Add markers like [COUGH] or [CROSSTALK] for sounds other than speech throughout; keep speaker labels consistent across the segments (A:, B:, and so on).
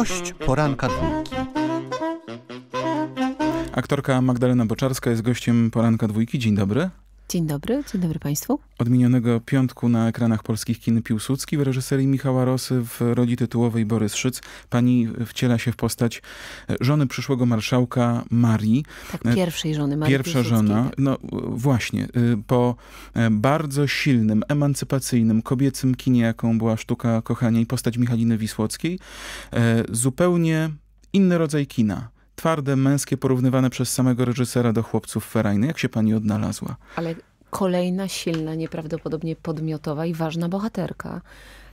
A: Gość poranka dwójki. Aktorka Magdalena Boczarska jest gościem poranka dwójki. Dzień dobry.
B: Dzień dobry, dzień dobry Państwu.
A: Od minionego piątku na ekranach polskich kin Piłsudski w reżyserii Michała Rosy w roli tytułowej Borys Szyc. Pani wciela się w postać e, żony przyszłego marszałka Marii. Tak, pierwszej
B: żony Marii Pierwsza żona, tak.
A: no właśnie, y, po e, bardzo silnym, emancypacyjnym, kobiecym kinie, jaką była sztuka kochania i postać Michaliny Wisłockiej, e, zupełnie inny rodzaj kina twarde, męskie, porównywane przez samego reżysera do chłopców ferajny. Jak się pani odnalazła?
B: Ale kolejna silna, nieprawdopodobnie podmiotowa i ważna bohaterka.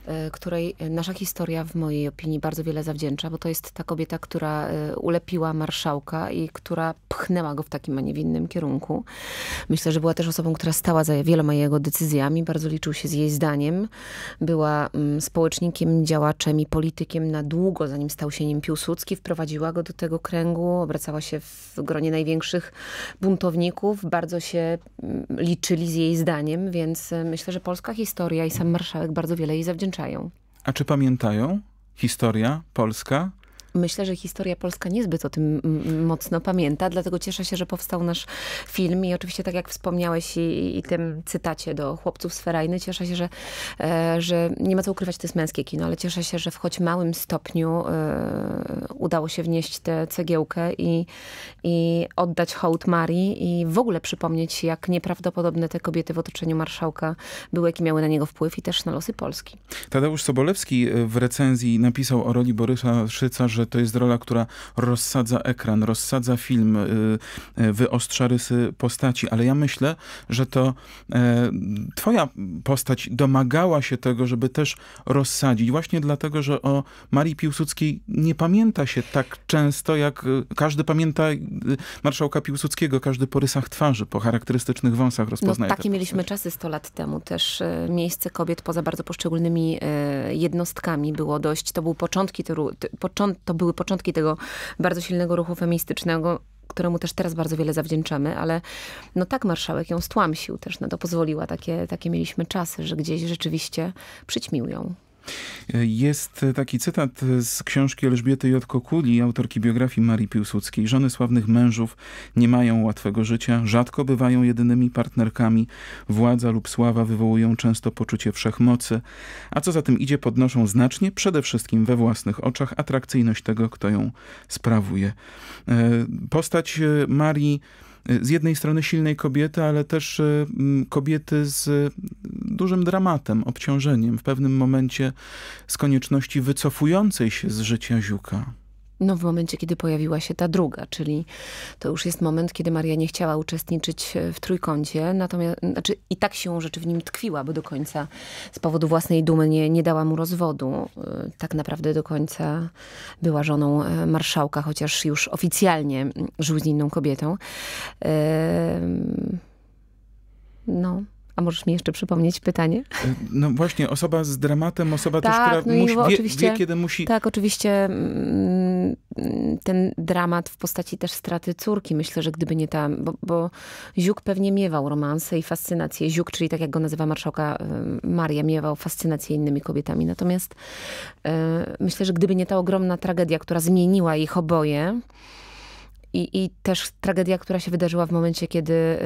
B: E, której nasza historia w mojej opinii bardzo wiele zawdzięcza, bo to jest ta kobieta, która e, ulepiła marszałka i która pchnęła go w takim, a nie w innym kierunku. Myślę, że była też osobą, która stała za wieloma jego decyzjami, bardzo liczył się z jej zdaniem. Była mm, społecznikiem, działaczem i politykiem na długo, zanim stał się nim Piłsudski. Wprowadziła go do tego kręgu, obracała się w gronie największych buntowników. Bardzo się mm, liczyli z jej zdaniem, więc e, myślę, że polska historia i sam marszałek bardzo wiele jej zawdzięcza.
A: A czy pamiętają historia polska
B: Myślę, że historia polska niezbyt o tym mocno pamięta, dlatego cieszę się, że powstał nasz film i oczywiście tak jak wspomniałeś i, i tym cytacie do Chłopców z Ferajny, cieszę się, że, e, że nie ma co ukrywać, to jest męskie kino, ale cieszę się, że w choć małym stopniu e, udało się wnieść tę cegiełkę i, i oddać hołd Marii i w ogóle przypomnieć, jak nieprawdopodobne te kobiety w otoczeniu marszałka były, jaki miały na niego wpływ i też na losy Polski.
A: Tadeusz Sobolewski e, w recenzji napisał o roli Borysa Szyca, że że to jest rola, która rozsadza ekran, rozsadza film, y, y, wyostrza rysy postaci, ale ja myślę, że to e, twoja postać domagała się tego, żeby też rozsadzić, właśnie dlatego, że o Marii Piłsudskiej nie pamięta się tak często, jak y, każdy pamięta marszałka Piłsudskiego, każdy po rysach twarzy, po charakterystycznych wąsach no rozpoznaje. No, takie mieliśmy
B: czasy 100 lat temu też. Miejsce kobiet poza bardzo poszczególnymi jednostkami było dość, to był początki, począt, to były początki tego bardzo silnego ruchu feministycznego, któremu też teraz bardzo wiele zawdzięczamy, ale no tak marszałek ją stłamsił, też na no to pozwoliła. Takie, takie mieliśmy czasy, że gdzieś rzeczywiście przyćmił ją.
A: Jest taki cytat z książki Elżbiety J. Kokuli, autorki biografii Marii Piłsudskiej. Żony sławnych mężów nie mają łatwego życia, rzadko bywają jedynymi partnerkami. Władza lub sława wywołują często poczucie wszechmocy, a co za tym idzie podnoszą znacznie, przede wszystkim we własnych oczach, atrakcyjność tego, kto ją sprawuje. E, postać e, Marii e, z jednej strony silnej kobiety, ale też kobiety z dużym dramatem, obciążeniem w pewnym momencie z konieczności wycofującej się z życia Ziuka.
B: No w momencie, kiedy pojawiła się ta druga, czyli to już jest moment, kiedy Maria nie chciała uczestniczyć e, w trójkącie, natomiast, znaczy i tak siłą rzeczy w nim tkwiła, bo do końca z powodu własnej dumy nie, nie dała mu rozwodu. E, tak naprawdę do końca była żoną e, marszałka, chociaż już oficjalnie mm, żył z inną kobietą. No... A możesz mi jeszcze przypomnieć pytanie?
A: No właśnie, osoba z dramatem, osoba tak, też, która no musi, wie, oczywiście, wie, kiedy musi...
B: Tak, oczywiście mm, ten dramat w postaci też straty córki, myślę, że gdyby nie ta... Bo, bo Ziuk pewnie miewał romanse i fascynacje. Ziuk, czyli tak jak go nazywa marszałka y, Maria, miewał fascynacje innymi kobietami. Natomiast y, myślę, że gdyby nie ta ogromna tragedia, która zmieniła ich oboje, i, I też tragedia, która się wydarzyła w momencie, kiedy y,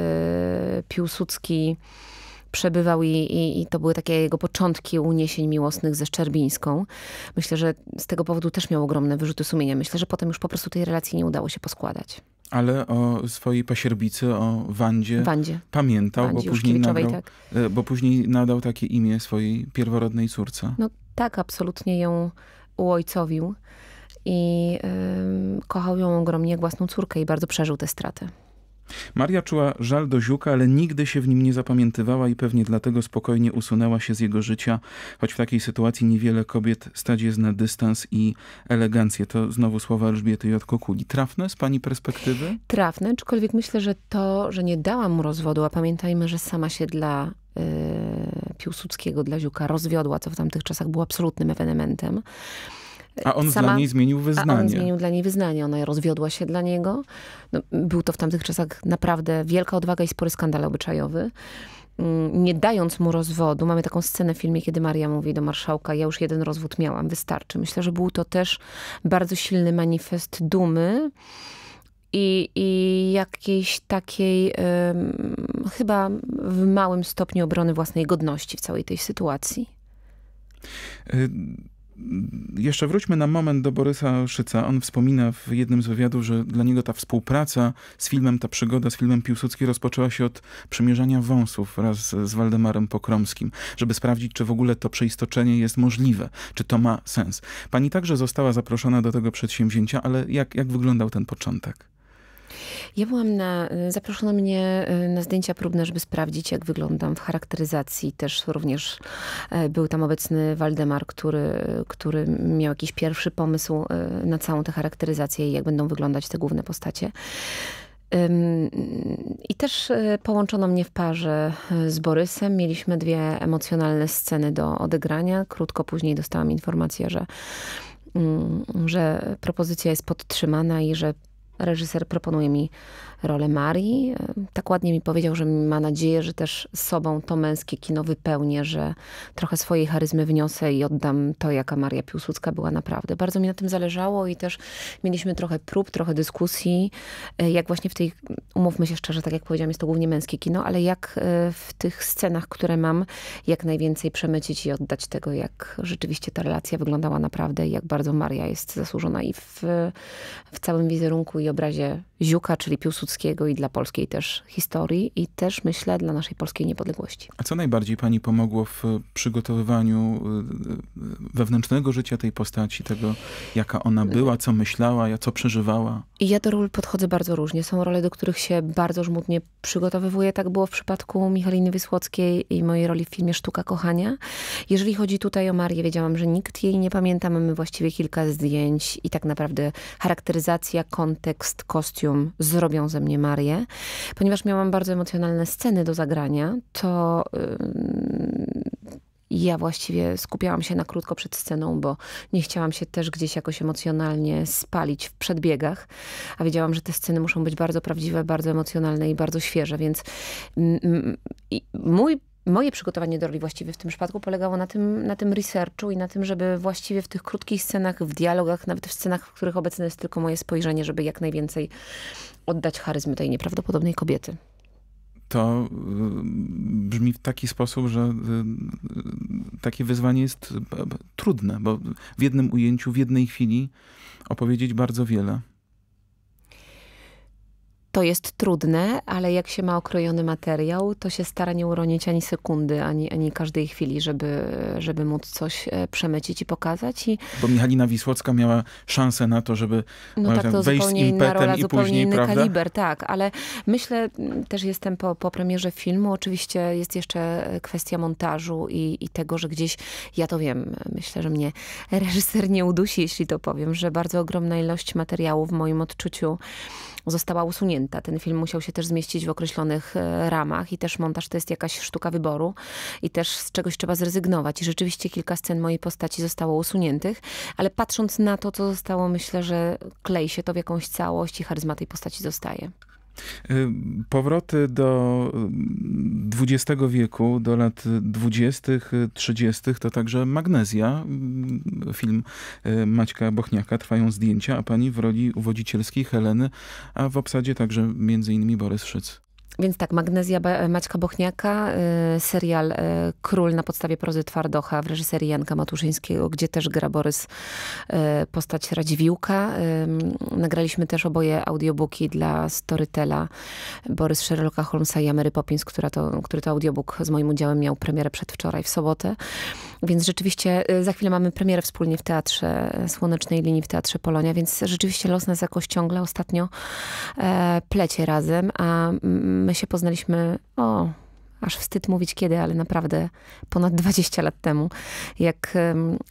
B: Piłsudski przebywał i, i, i, to były takie jego początki uniesień miłosnych ze Szczerbińską. Myślę, że z tego powodu też miał ogromne wyrzuty sumienia. Myślę, że potem już po prostu tej relacji nie udało się poskładać.
A: Ale o swojej pasierbicy, o Wandzie, Wandzie. pamiętał, Wandzie, bo, później nadał, tak. E, bo później nadał takie imię swojej pierworodnej córce.
B: No tak, absolutnie ją uojcowił i yy, kochał ją ogromnie, własną córkę i bardzo przeżył te straty.
A: Maria czuła żal do Ziuka, ale nigdy się w nim nie zapamiętywała i pewnie dlatego spokojnie usunęła się z jego życia, choć w takiej sytuacji niewiele kobiet stać jest na dystans i elegancję. To znowu słowa Elżbiety J. Kokuli. Trafne z pani perspektywy?
B: Trafne, aczkolwiek myślę, że to, że nie dałam mu rozwodu, a pamiętajmy, że sama się dla yy, Piłsudskiego, dla Ziuka rozwiodła, co w tamtych czasach było absolutnym ewenementem,
A: a on sama, dla niej zmienił wyznanie. A on zmienił
B: dla niej wyznanie. Ona rozwiodła się dla niego. No, był to w tamtych czasach naprawdę wielka odwaga i spory skandal obyczajowy mm, nie dając mu rozwodu, mamy taką scenę w filmie, kiedy Maria mówi do marszałka, ja już jeden rozwód miałam, wystarczy. Myślę, że był to też bardzo silny manifest dumy i, i jakiejś takiej chyba w małym stopniu obrony własnej godności w całej tej sytuacji.
A: Y, jeszcze wróćmy na moment do Borysa Szyca. On wspomina w jednym z wywiadów, że dla niego ta współpraca z filmem, ta przygoda z filmem Piłsudski rozpoczęła się od przymierzania wąsów wraz z Waldemarem Pokromskim, żeby sprawdzić, czy w ogóle to przeistoczenie jest możliwe, czy to ma sens. Pani także została zaproszona do tego przedsięwzięcia, ale jak, jak wyglądał ten początek?
B: Ja byłam na, y, zaproszono mnie y, na zdjęcia próbne, żeby sprawdzić, jak wyglądam w charakteryzacji. Też również e, był tam obecny Waldemar, który, który miał jakiś pierwszy pomysł e, na całą tę charakteryzację i jak będą wyglądać te główne postacie. I też e, połączono mnie w parze z Borysem. Mieliśmy dwie emocjonalne sceny do odegrania. Krótko później dostałam informację, że, mm, że propozycja jest podtrzymana i że reżyser proponuje mi rolę Marii. Tak ładnie mi powiedział, że ma nadzieję, że też sobą to męskie kino wypełnię, że trochę swojej charyzmy wniosę i oddam to, jaka Maria Piłsudska była naprawdę. Bardzo mi na tym zależało i też mieliśmy trochę prób, trochę dyskusji, jak właśnie w tej, umówmy się szczerze, tak jak powiedziałam, jest to głównie męskie kino, ale jak e, w tych scenach, które mam, jak najwięcej przemycić i oddać tego, jak rzeczywiście ta relacja wyglądała naprawdę i jak bardzo Maria jest zasłużona i w, w całym wizerunku i obrazie Ziuka, czyli Piłsudskiego, i dla polskiej też historii i też myślę dla naszej polskiej niepodległości.
A: A co najbardziej pani pomogło w przygotowywaniu e, e, wewnętrznego życia tej postaci, tego jaka ona była, co myślała, co przeżywała?
B: I ja do ról podchodzę bardzo różnie. Są role, do których się bardzo żmudnie przygotowywuję. Tak było w przypadku Michaliny Wysłockiej i mojej roli w filmie Sztuka Kochania. Jeżeli chodzi tutaj o Marię, wiedziałam, że nikt jej nie pamięta. Mamy właściwie kilka zdjęć i tak naprawdę charakteryzacja, kontekst, kostium zrobią ze mnie Marię. Ponieważ miałam bardzo emocjonalne sceny do zagrania, to... Yy, ja właściwie skupiałam się na krótko przed sceną, bo nie chciałam się też gdzieś jakoś emocjonalnie spalić w przedbiegach, a wiedziałam, że te sceny muszą być bardzo prawdziwe, bardzo emocjonalne i bardzo świeże, więc mój moje przygotowanie do roli właściwie w tym przypadku polegało na tym, na tym researchu i na tym, żeby właściwie w tych krótkich scenach, w dialogach, nawet w scenach, w których obecne jest tylko moje spojrzenie, żeby jak najwięcej oddać charyzmy tej nieprawdopodobnej kobiety
A: to y, brzmi w taki sposób, że y, takie wyzwanie jest y, trudne, bo w jednym ujęciu, w jednej chwili opowiedzieć bardzo wiele
B: to jest trudne, ale jak się ma okrojony materiał, to się stara nie uronić ani sekundy, ani, ani każdej chwili, żeby, żeby móc coś e, przemycić i pokazać. I...
A: Bo Michalina Wisłocka miała szansę na to, żeby no e, tak, to wejść z impetem rola, i później, inny prawda? kaliber,
B: tak, ale myślę, też jestem po, po premierze filmu, oczywiście jest jeszcze kwestia montażu i, i tego, że gdzieś, ja to wiem, myślę, że mnie reżyser nie udusi, jeśli to powiem, że bardzo ogromna ilość materiału w moim odczuciu została usunięta. Ten film musiał się też zmieścić w określonych e, ramach i też montaż to jest jakaś sztuka wyboru i też z czegoś trzeba zrezygnować. I rzeczywiście kilka scen mojej postaci zostało usuniętych, ale patrząc na to, co zostało, myślę, że klei się to w jakąś całość i charyzma tej postaci zostaje.
A: Y, powroty do XX y, wieku, do lat 20., 30. to także Magnezja, mm, film y, Maćka Bochniaka, trwają zdjęcia, a pani w roli uwodzicielskiej Heleny, a w obsadzie także między innymi Borys Szyc.
B: Więc tak, Magnezja Maćka Bochniaka, y, serial y, Król na podstawie prozy Twardocha w reżyserii Janka Matuszyńskiego, gdzie też gra Borys y, postać Radziwiłka. Nagraliśmy też oboje audiobooki dla Storytela Borys Sherlocka Holmesa i Amery Poppins, która to, który to audiobook z moim udziałem miał premierę przedwczoraj w sobotę. Więc rzeczywiście y, za chwilę mamy premierę wspólnie w Teatrze y, Słonecznej Linii, w Teatrze Polonia, więc rzeczywiście los nas jakoś ciągle ostatnio e, plecie razem, a my się poznaliśmy, o, aż wstyd mówić kiedy, ale naprawdę ponad 20 lat temu, jak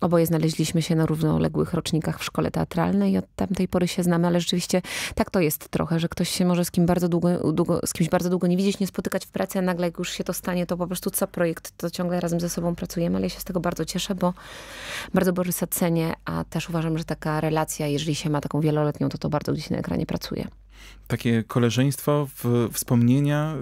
B: oboje znaleźliśmy się na równoległych rocznikach w szkole teatralnej i od tamtej pory się znamy, ale rzeczywiście tak to jest trochę, że ktoś się może z, kim bardzo długo, długo, z kimś bardzo długo nie widzieć, nie spotykać w pracy, a nagle jak już się to stanie, to po prostu co projekt, to ciągle razem ze sobą pracujemy, ale ja się z tego bardzo cieszę, bo bardzo Borysa cenię, a też uważam, że taka relacja, jeżeli się ma taką wieloletnią, to to bardzo gdzieś na ekranie pracuje
A: takie koleżeństwo, w, wspomnienia,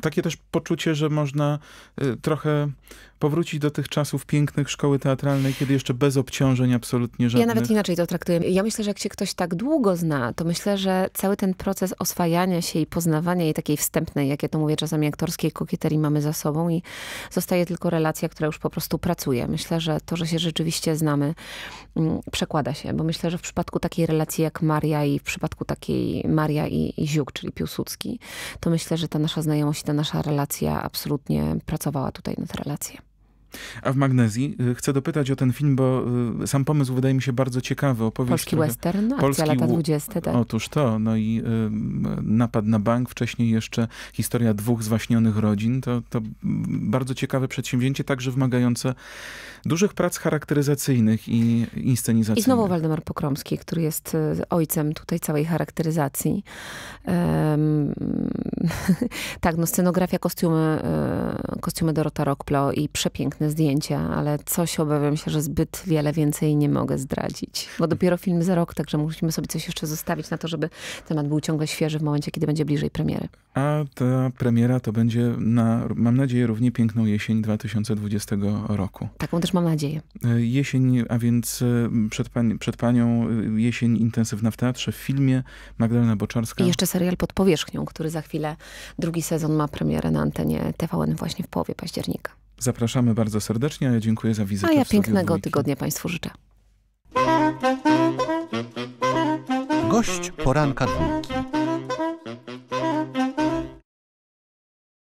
A: takie też poczucie, że można y, trochę powrócić do tych czasów pięknych szkoły teatralnej, kiedy jeszcze bez obciążeń absolutnie żadnych. Ja nawet
B: inaczej to traktuję. Ja myślę, że jak się ktoś tak długo zna, to myślę, że cały ten proces oswajania się i poznawania i takiej wstępnej, jak ja to mówię czasami, aktorskiej kokieterii mamy za sobą i zostaje tylko relacja, która już po prostu pracuje. Myślę, że to, że się rzeczywiście znamy, mm, przekłada się, bo myślę, że w przypadku takiej relacji jak Maria i w przypadku takiej Maria i, i Ziuk, czyli Piłsudski, to myślę, że ta nasza znajomość, ta nasza relacja absolutnie pracowała tutaj nad relację.
A: A w Magnezji y, chcę dopytać o ten film, bo y, sam pomysł wydaje mi się bardzo ciekawy. Opowieść, Polski trochę... western, Polski... akcja lata 20. Tak? Otóż to, no i y, napad na bank, wcześniej jeszcze historia dwóch zwaśnionych rodzin. To, to bardzo ciekawe przedsięwzięcie, także wymagające dużych prac charakteryzacyjnych i inscenizacyjnych. I znowu
B: Waldemar Pokromski, który jest ojcem tutaj całej charakteryzacji. Um, [LAUGHS] tak, no scenografia, kostiumy, kostiumy Dorota Rockplo i przepiękne zdjęcia, ale coś obawiam się, że zbyt wiele więcej nie mogę zdradzić. Bo dopiero film za rok, także musimy sobie coś jeszcze zostawić na to, żeby temat był ciągle świeży w momencie, kiedy będzie bliżej premiery.
A: A ta premiera to będzie na, mam nadzieję, równie piękną jesień 2020 roku.
B: Taką też mam nadzieję.
A: E, jesień, a więc e, przed, przed panią e, jesień intensywna w teatrze, w filmie Magdalena Boczarska. I jeszcze
B: serial Pod powierzchnią, który za chwilę, drugi sezon ma premierę na antenie TVN właśnie w połowie października.
A: Zapraszamy bardzo serdecznie, a ja dziękuję za wizytę. A ja pięknego
B: tygodnia Państwu życzę.
A: Gość poranka dwójki.